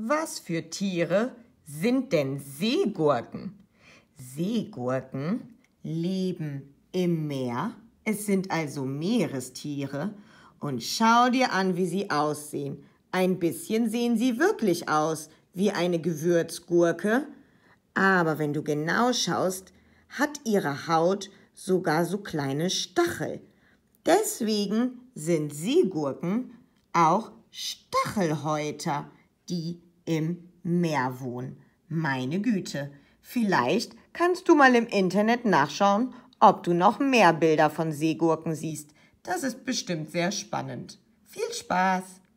Was für Tiere sind denn Seegurken? Seegurken leben im Meer. Es sind also Meerestiere. Und schau dir an, wie sie aussehen. Ein bisschen sehen sie wirklich aus wie eine Gewürzgurke. Aber wenn du genau schaust, hat ihre Haut sogar so kleine Stachel. Deswegen sind Seegurken auch Stachelhäuter, die im Meer wohnen. Meine Güte, vielleicht kannst du mal im Internet nachschauen, ob du noch mehr Bilder von Seegurken siehst. Das ist bestimmt sehr spannend. Viel Spaß!